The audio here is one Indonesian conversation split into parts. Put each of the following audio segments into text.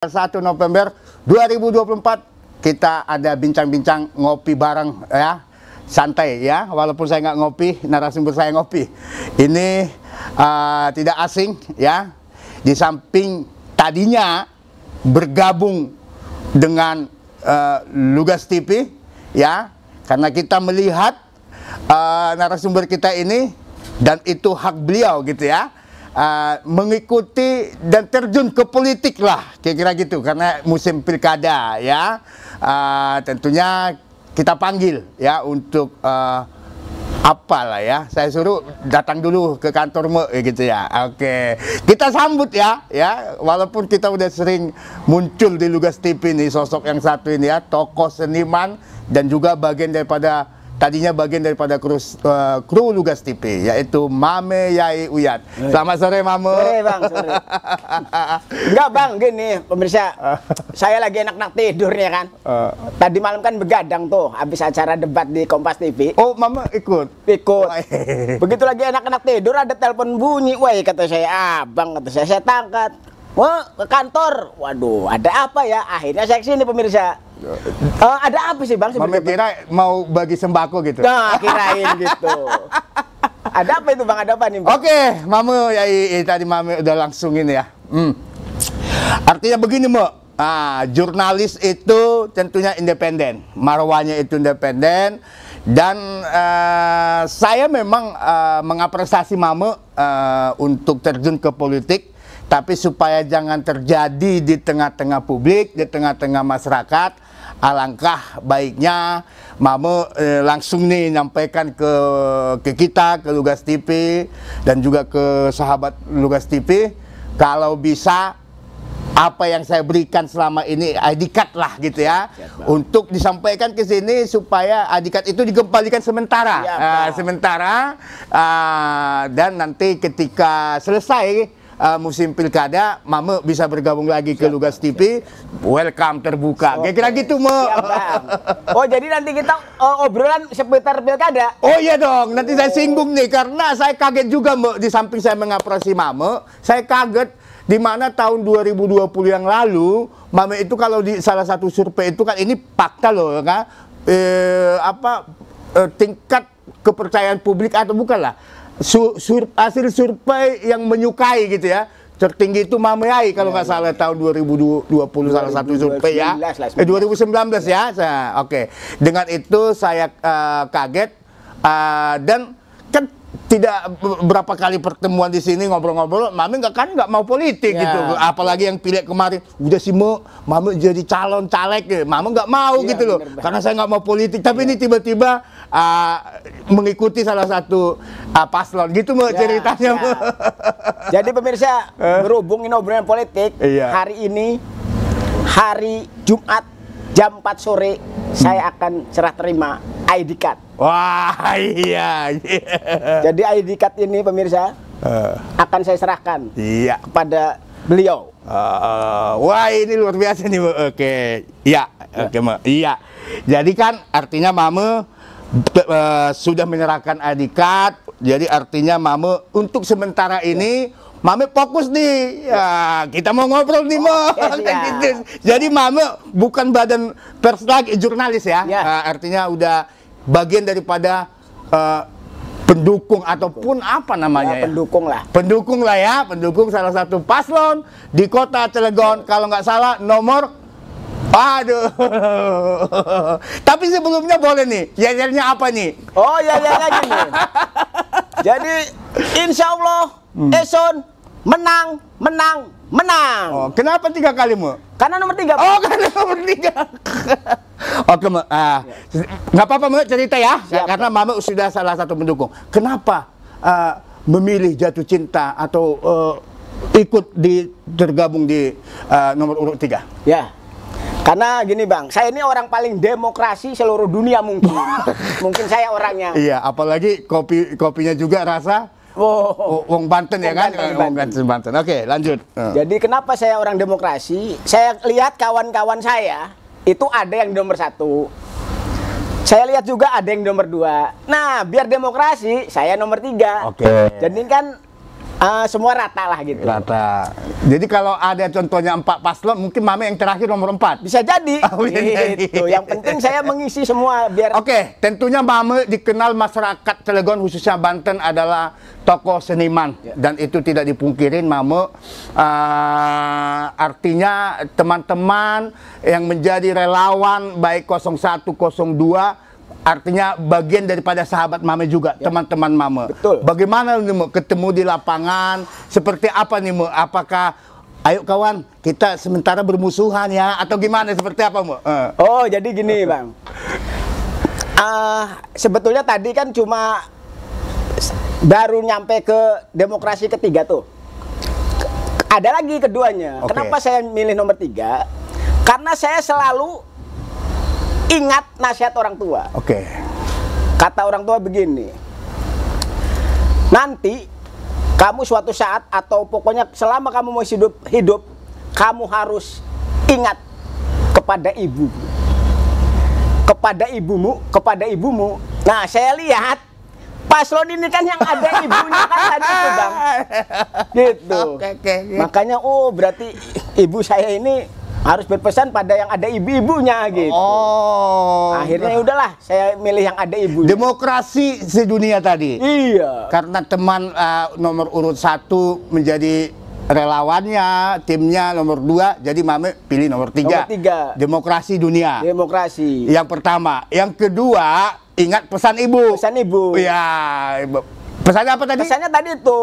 1 November 2024 kita ada bincang-bincang ngopi bareng ya santai ya walaupun saya nggak ngopi narasumber saya ngopi ini uh, tidak asing ya di samping tadinya bergabung dengan uh, Lugas TV ya karena kita melihat uh, narasumber kita ini dan itu hak beliau gitu ya Ah, mengikuti dan terjun ke politik lah kira-kira gitu karena musim pilkada ya uh, tentunya kita panggil ya untuk uh, apalah ya saya suruh datang dulu ke kantormu gitu ya oke kita sambut ya ya walaupun kita udah sering muncul di Lugas TV ini sosok yang satu ini ya tokoh seniman dan juga bagian daripada tadinya bagian daripada kru, uh, kru Lugas TV yaitu Mame Yai Uyat. Hey. Eh. Selamat sore Mame. Sore Bang, sore. Enggak Bang, gini pemirsa. saya lagi enak-enak tidur ya kan. Uh. Tadi malam kan begadang tuh habis acara debat di Kompas TV. Oh, Mame ikut. Ikut. Begitu lagi enak-enak tidur ada telepon bunyi, Wah, kata saya. "Abang," ah, kata saya. Saya tangkat. Wah, ke kantor. Waduh, ada apa ya? Akhirnya saya kesini pemirsa. Uh, ada apa sih bang? Mami kira mau bagi sembako gitu. Nah, kirain gitu. ada apa itu bang? Ada apa nih? Oke, okay, Mamu ya i, i, tadi mami udah langsung ini ya. Hmm. Artinya begini mbak. Nah, jurnalis itu tentunya independen, marwahnya itu independen dan uh, saya memang uh, mengapresiasi Mame uh, untuk terjun ke politik tapi supaya jangan terjadi di tengah-tengah publik, di tengah-tengah masyarakat alangkah baiknya Mama eh, langsung nih nyampaikan ke ke kita ke Lugas TV dan juga ke sahabat Lugas TV kalau bisa apa yang saya berikan selama ini adikat lah gitu ya untuk disampaikan ke sini supaya adikat itu dikembalikan sementara Siap, uh, ah, sementara uh, dan nanti ketika selesai uh, musim pilkada Mama bisa bergabung lagi ke Lugas TV. Welcome terbuka. So, Kira-kira okay. gitu, Mo. Oh, jadi nanti kita uh, obrolan seputar pilkada. Oh iya dong, nanti oh. saya singgung nih karena saya kaget juga, Mo, di samping saya mengapresi Mama, saya kaget di mana tahun 2020 yang lalu Mame itu kalau di salah satu survei itu kan ini fakta loh ya kan eh, apa eh, tingkat kepercayaan publik atau bukan lah sur, sur, hasil survei yang menyukai gitu ya tertinggi itu Mamai kalau nggak ya, salah ya. tahun 2020 salah satu survei ya. Eh 2019 ya. ya. Oke. Okay. Dengan itu saya uh, kaget uh, dan kan tidak berapa kali pertemuan di sini ngobrol-ngobrol, Mami nggak kan nggak mau politik ya. gitu, apalagi yang pilih kemarin udah sih mau Mami jadi calon caleg, ya Mami nggak mau ya, gitu loh, karena saya nggak mau politik. Tapi ya. ini tiba-tiba uh, mengikuti salah satu uh, paslon gitu mau ya, ceritanya. Ya. Jadi pemirsa eh? berhubung ini obrolan politik iya. hari ini hari Jumat jam 4 sore hmm. saya akan serah terima ID card. Wah iya. iya. Jadi ID card ini pemirsa uh. akan saya serahkan iya. kepada beliau. Uh, wah ini luar biasa nih. Oke, okay. iya, ya. oke, okay, iya. Jadi kan artinya mama Eh, sudah menyerahkan adikat, jadi artinya mame untuk sementara ini Mame fokus nih, ya, kita mau ngobrol nih, mau. ya. Gitu. Jadi Mame bukan badan pers lagi, eh, jurnalis ya. ya. Uh, artinya udah bagian daripada uh, pendukung ataupun apa namanya ya, pendukung ya? Pendukung lah. Pendukung lah ya, pendukung salah satu paslon di kota Cilegon. Kalau nggak salah nomor Aduh. Tapi sebelumnya boleh nih. Yayernya apa nih? Oh, jajarnya gini. Jadi, insya Allah, hmm. Eson menang, menang, menang. Oh, kenapa tiga kali, Mu? Karena nomor tiga. Oh, karena nomor tiga. Oke, Mu. Ah, nggak apa-apa, Mu, cerita ya. Siap. Karena Mama sudah salah satu pendukung. Kenapa uh, memilih jatuh cinta atau uh, ikut di tergabung di uh, nomor urut tiga? Ya karena gini bang, saya ini orang paling demokrasi seluruh dunia mungkin. mungkin saya orangnya. Iya, apalagi kopi kopinya juga rasa oh, Wong Banten ya kan? Wong Banten. Banten. Oke, lanjut. Jadi kenapa saya orang demokrasi? Saya lihat kawan-kawan saya itu ada yang nomor satu. Saya lihat juga ada yang nomor dua. Nah, biar demokrasi, saya nomor tiga. Oke. Jadi kan Uh, semua rata lah gitu. Rata. Jadi kalau ada contohnya empat paslon, mungkin Mame yang terakhir nomor empat. Bisa jadi. Oh, bisa gitu. Jadi. Yang penting saya mengisi semua biar. Oke, okay, tentunya Mame dikenal masyarakat Cilegon khususnya Banten adalah tokoh seniman Yeah. dan itu tidak dipungkirin Mame. Uh, artinya teman-teman yang menjadi relawan baik 0102 artinya bagian daripada sahabat mame juga ya. teman-teman ya. mame Betul. bagaimana nih mu ketemu di lapangan seperti apa nih mu apakah ayo kawan kita sementara bermusuhan ya atau gimana seperti apa mu uh. Eh. oh jadi gini bang uh, sebetulnya tadi kan cuma baru nyampe ke demokrasi ketiga tuh ada lagi keduanya okay. kenapa saya milih nomor tiga karena saya selalu ingat nasihat orang tua. Oke. Okay. Kata orang tua begini. Nanti kamu suatu saat atau pokoknya selama kamu masih hidup hidup kamu harus ingat kepada ibu. Kepada ibumu, kepada ibumu. Nah, saya lihat paslon ini kan yang ada ibunya kan tadi itu bang gitu okay, okay, makanya oh berarti ibu saya ini harus berpesan pada yang ada ibu-ibunya gitu. Oh. Akhirnya ya udahlah, saya milih yang ada ibu. Demokrasi sedunia tadi. Iya. Karena teman uh, nomor urut satu menjadi relawannya, timnya nomor dua, jadi Mame pilih nomor tiga. Nomor tiga. Demokrasi dunia. Demokrasi. Yang pertama, yang kedua ingat pesan ibu. Pesan ibu. Iya. Pesannya apa tadi? Pesannya tadi itu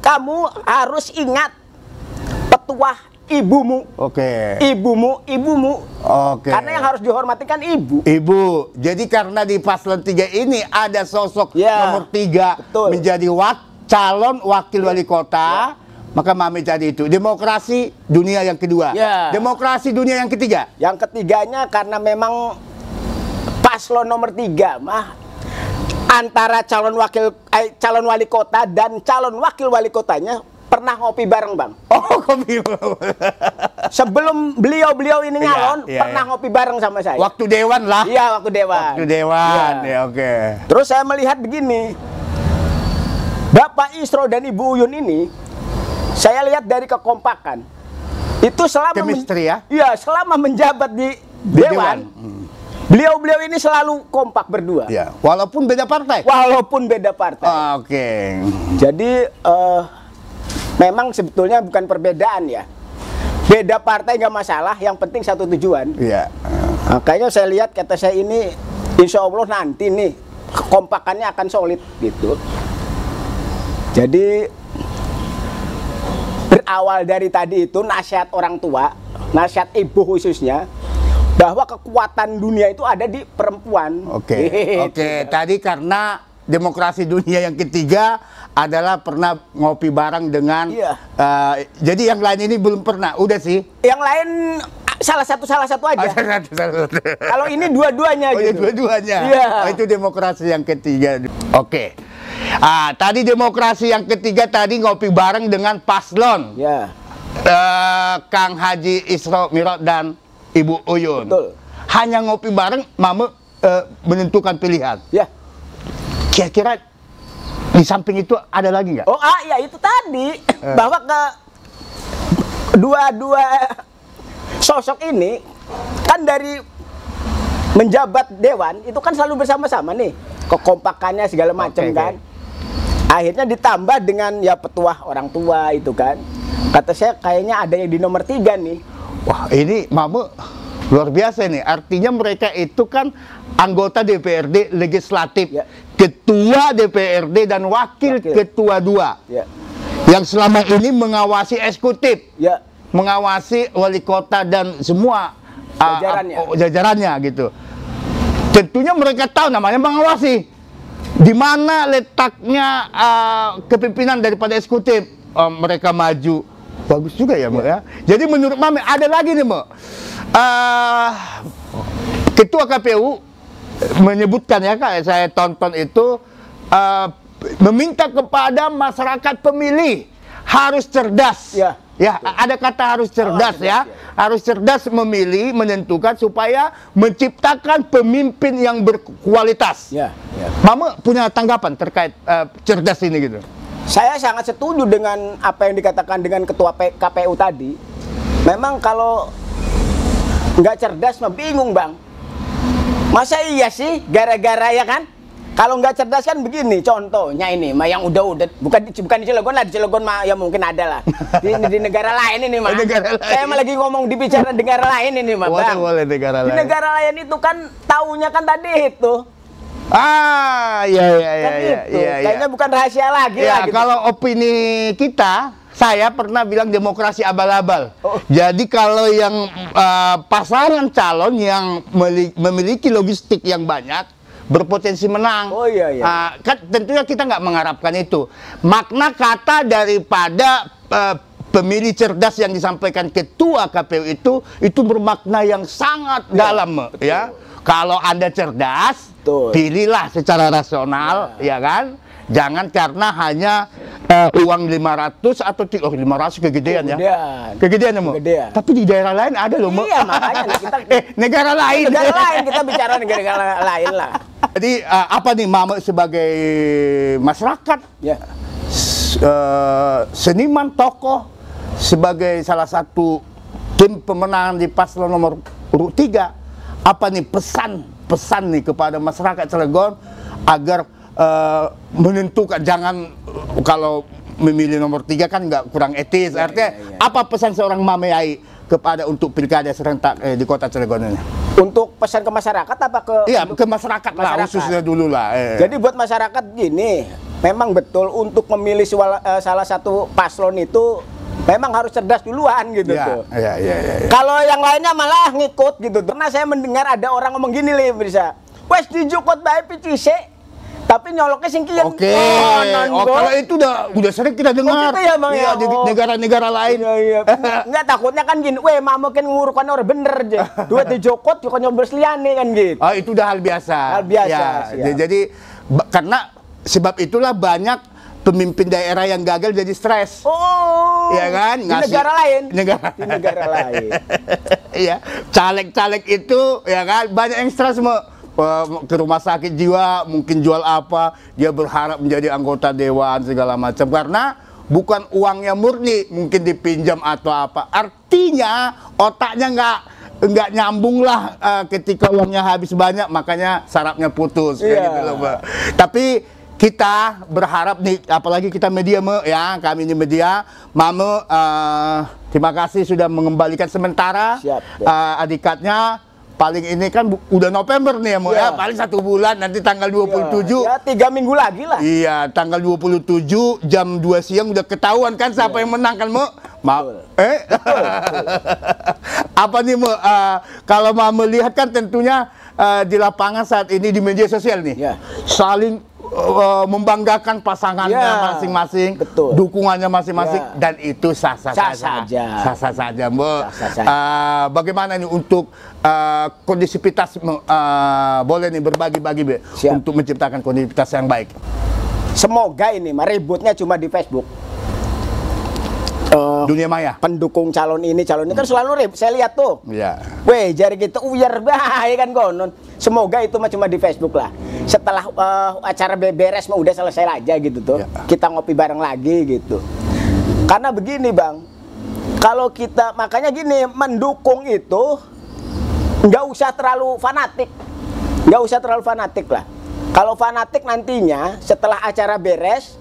kamu harus ingat petuah ibumu. Oke. Okay. Ibumu, ibumu. Oke. Okay. Karena yang harus dihormati kan ibu. Ibu. Jadi karena di paslon 3 ini ada sosok yeah. nomor 3 Betul. menjadi wak calon wakil yeah. wali kota. Yeah. Maka Mami tadi itu demokrasi dunia yang kedua, yeah. demokrasi dunia yang ketiga. Yang ketiganya karena memang paslon nomor tiga mah antara calon wakil eh, calon wali kota dan calon wakil wali kotanya pernah ngopi bareng bang. Oh, kopi Sebelum beliau-beliau ini iya, nyalon, ya, ya, pernah ya. ngopi bareng sama saya. Waktu dewan lah. Iya, waktu dewan. Waktu dewan, ya, ya oke. Okay. Terus saya melihat begini. Bapak Isro dan Ibu Uyun ini, saya lihat dari kekompakan. Itu selama Chemistry, ya? Iya, selama menjabat di, di dewan. dewan. Hmm. Beliau-beliau ini selalu kompak berdua. Ya, walaupun beda partai. Walaupun beda partai. Ah, oke. Okay. Jadi uh, memang sebetulnya bukan perbedaan ya beda partai nggak masalah yang penting satu tujuan iya nah, saya lihat kata saya ini insya Allah nanti nih kompakannya akan solid gitu jadi berawal dari tadi itu nasihat orang tua nasihat ibu khususnya bahwa kekuatan dunia itu ada di perempuan. Oke. Okay. Oke, okay. tadi karena demokrasi dunia yang ketiga adalah pernah ngopi bareng dengan iya. uh, jadi yang lain ini belum pernah udah sih yang lain ah, salah satu salah satu aja kalau ini dua-duanya oh, iya, gitu. ya dua-duanya iya. oh, itu demokrasi yang ketiga oke okay. ah tadi demokrasi yang ketiga tadi ngopi bareng dengan paslon ya uh, Kang Haji Isro Mirot dan Ibu Uyun Betul. hanya ngopi bareng mama uh, eh, menentukan pilihan ya kira-kira di samping itu ada lagi nggak? Oh ah ya itu tadi eh. bahwa ke dua-dua sosok ini kan dari menjabat dewan itu kan selalu bersama-sama nih kekompakannya segala macam okay, kan. Okay. Akhirnya ditambah dengan ya petuah orang tua itu kan. Kata saya kayaknya ada yang di nomor tiga nih. Wah ini mamu luar biasa nih. Artinya mereka itu kan anggota DPRD legislatif. Ya ketua DPRD dan wakil, wakil. ketua dua ya. yang selama ini mengawasi eksekutif, ya. mengawasi wali kota dan semua ah, ah, jajarannya, uh, jajarannya gitu. Tentunya mereka tahu namanya mengawasi di mana letaknya uh, kepimpinan daripada eksekutif uh, mereka maju. Bagus juga ya, ya. ya. Jadi menurut Mami ada lagi nih, Mbak. Uh, Ketua KPU menyebutkan ya kak saya tonton itu uh, meminta kepada masyarakat pemilih harus cerdas ya Ya, Betul. ada kata harus cerdas, oh, ya. ya. Harus cerdas memilih, menentukan supaya menciptakan pemimpin yang berkualitas. Ya, ya. Mama punya tanggapan terkait uh, cerdas ini gitu. Saya sangat setuju dengan apa yang dikatakan dengan ketua P KPU tadi. Memang kalau nggak cerdas mah bingung, Bang. Masa iya sih gara-gara ya kan? Kalau nggak cerdas kan begini contohnya ini mah yang udah-udah bukan bukan di Cilegon lah di Cilegon mah ya mungkin ada lah di, di negara lain ini mah. Saya mah lagi ngomong di bicara negara lain ini mah. Boleh boleh negara lain. Di negara lain itu kan taunya kan tadi itu Ah, iya iya iya kan iya, iya, iya, iya. Kayaknya bukan rahasia lagi ya, lah gitu. kalau opini kita saya pernah bilang demokrasi abal-abal. Oh. Jadi kalau yang uh, pasangan calon yang memiliki logistik yang banyak berpotensi menang. Oh iya iya. Uh, kan, tentunya kita nggak mengharapkan itu. Makna kata daripada uh, pemilih cerdas yang disampaikan ketua KPU itu itu bermakna yang sangat iya, ya, dalam betul. ya. Kalau Anda cerdas, betul. pilihlah secara rasional ya, ya kan? Jangan karena hanya uh, uang 500 atau oh 500 kegedean, ya. Kegedean. Ya, kegedean. Tapi di daerah lain ada loh, Iya, makanya kita eh, negara lain. Negara lain kita bicara negara lain lah. Jadi uh, apa nih Mama sebagai masyarakat? Ya. Uh, seniman tokoh sebagai salah satu tim pemenangan di paslon nomor urut 3 apa nih pesan pesan nih kepada masyarakat Cilegon agar uh, eh, menentukan jangan eh, kalau memilih nomor tiga kan nggak kurang etis. Ya, Artinya ya, ya. apa pesan seorang mamei kepada untuk pilkada serentak eh, di kota Cirebon ini? Untuk pesan ke masyarakat apa ke? Iya ke masyarakat, masyarakat. lah khususnya dulu lah. Eh. Jadi buat masyarakat gini, memang betul untuk memilih suala, uh, eh, salah satu paslon itu memang harus cerdas duluan gitu ya, tuh. ya ya ya, Ya, Kalau yang lainnya malah ngikut gitu. Karena saya mendengar ada orang ngomong gini nih bisa. Wes dijukut baik picisek tapi nyoloknya singkian. Oke. Okay. Oh, oh, kalau itu udah udah sering kita oh, dengar. Oh, ya, Bang iya, ya. Di oh. negara-negara lain. Iya, iya. nggak takutnya kan gini, weh mah mungkin ngurukannya orang bener aja. Dua dijokot juga ya nyoblos liane kan gitu. Oh, itu udah hal biasa. Hal biasa. Ya, ya. jadi karena sebab itulah banyak pemimpin daerah yang gagal jadi stres. Oh. Iya kan? Ngasih, di negara lain. Negara. Di negara lain. Iya. Caleg-caleg itu ya kan banyak yang stres mau ke rumah sakit jiwa, mungkin jual apa, dia berharap menjadi anggota dewan segala macam karena bukan uangnya murni, mungkin dipinjam atau apa. Artinya otaknya nggak nggak nyambung lah uh, ketika uangnya habis banyak, makanya sarapnya putus kayak iya. gitu loh, Mbak. Tapi kita berharap nih, apalagi kita media me, ya, kami ini media, Mame, uh, terima kasih sudah mengembalikan sementara Siap, ya. uh, adikatnya paling ini kan udah November nih ya, ya. ya paling satu bulan nanti tanggal 27 yeah. ya tiga minggu lagi lah iya tanggal 27 jam 2 siang udah ketahuan kan siapa yeah. yang menang kan mau Ma eh betul, betul. apa nih mau uh, kalau mau melihat kan tentunya uh, di lapangan saat ini di media sosial nih ya. saling uh, membanggakan pasangannya ya, masing-masing, yeah. dukungannya masing-masing yeah. dan itu sah-sah saja. Sah-sah saja, Uh, bagaimana ini untuk uh, kondisivitas uh, boleh nih berbagi-bagi be untuk menciptakan kondisivitas yang baik. Semoga ini mah cuma di Facebook uh, dunia maya. Pendukung calon ini, calon ini kan hmm. kan selalu rib, saya lihat tuh. Ya. Yeah. Weh, jari kita gitu uyer bahaya kan konon. Semoga itu mah cuma di Facebook lah. Setelah uh, acara beberes mah udah selesai aja gitu tuh. Yeah. Kita ngopi bareng lagi gitu. Karena begini, Bang. Kalau kita makanya gini, mendukung itu nggak usah terlalu fanatik. Nggak usah terlalu fanatik lah. Kalau fanatik nantinya setelah acara beres,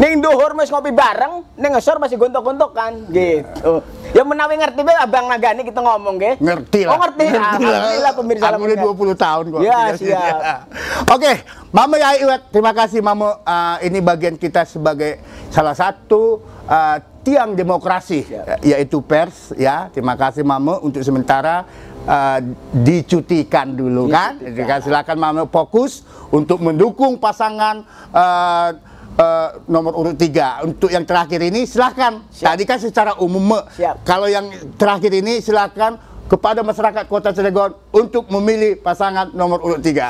Neng duhur masih ngopi bareng, neng ngesor masih gontok kan, gitu. Ya menawi ngerti be Abang Nagani kita ngomong ge. Ngerti oh, lah. Oh ngerti. ngerti ah, lah. Alhamdulillah pemirsa Aku udah puluh tahun gua. Ya, iya siap. Oke, Mama ya Iwet, terima kasih Mama uh, ini bagian kita sebagai salah satu uh, tiang demokrasi yaitu pers ya. Terima kasih Mama untuk sementara uh, dicutikan dulu kan? dicutikan. kan. Silakan Mama fokus untuk mendukung pasangan uh, Eh, nomor urut tiga untuk yang terakhir ini silahkan Siap. tadi kan secara umum Siap. kalau yang terakhir ini silahkan kepada masyarakat Kota Cilegon untuk memilih pasangan nomor urut tiga.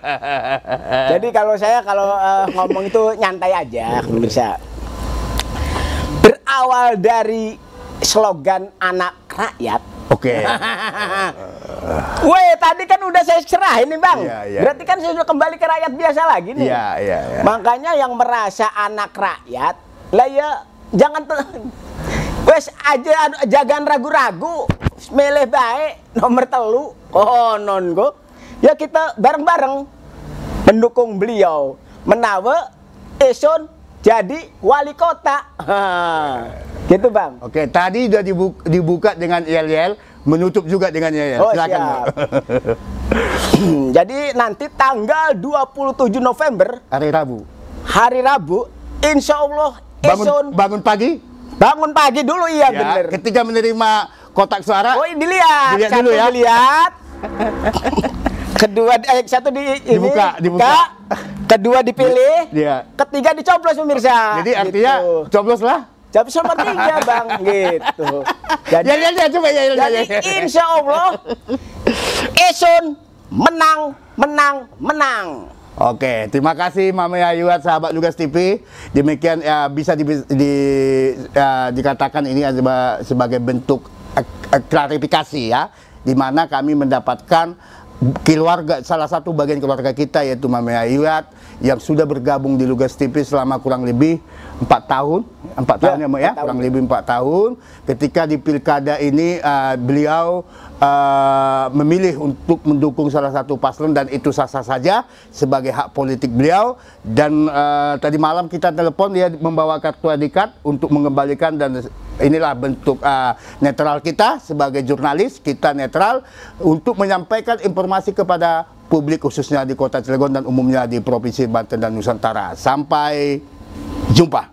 Jadi kalau saya kalau uh, ngomong itu nyantai aja pemirsa. Berawal dari slogan anak rakyat Oke. Okay. Weh, tadi kan udah saya cerah ini Bang. Yeah, yeah, Berarti kan saya sudah kembali ke rakyat biasa lagi nih. Iya, iya, yeah. Makanya yang merasa anak rakyat, lah ya jangan wes aja anu, jangan ragu-ragu. Milih baik nomor telu. Oh, non go. Ya kita bareng-bareng mendukung beliau menawa Eson jadi wali kota. Ha. Gitu bang. Oke, okay. tadi sudah dibuka, dibuka dengan yel-yel, menutup juga dengan yel-yel. Oh, Silakan. Siap. Hmm, jadi nanti tanggal 27 November hari Rabu. Hari Rabu, insya Allah bangun, bangun pagi. Bangun pagi dulu iya ya, bener. Ketika menerima kotak suara. Oh, dilihat. Dilihat dulu ya. Dilihat. Kedua eh, satu di ini, dibuka, dibuka. kedua dipilih. Iya. Ketiga dicoblos pemirsa. Jadi artinya gitu. lah. Capis nomor tiga bang, gitu. Ya, jadi, ya, ya, ya, coba, ya, ya, jadi ya, ya. insya Allah Esun menang, menang, menang. Oke, terima kasih Mami Ayuat sahabat Lugas TV. Demikian ya, bisa di, di, ya, dikatakan ini sebagai bentuk klarifikasi ya, di mana kami mendapatkan keluarga salah satu bagian keluarga kita yaitu Mami Ayuat ya yang sudah bergabung di Lugas TV selama kurang lebih empat tahun, empat ya, tahun ya, ya tahun. kurang lebih empat tahun. Ketika di pilkada ini uh, beliau uh, memilih untuk mendukung salah satu paslon dan itu sah-sah saja sebagai hak politik beliau. Dan uh, tadi malam kita telepon dia membawa kartu adikat untuk mengembalikan dan inilah bentuk uh, netral kita sebagai jurnalis kita netral untuk menyampaikan informasi kepada publik khususnya di Kota Cilegon dan umumnya di Provinsi Banten dan Nusantara. Sampai jumpa.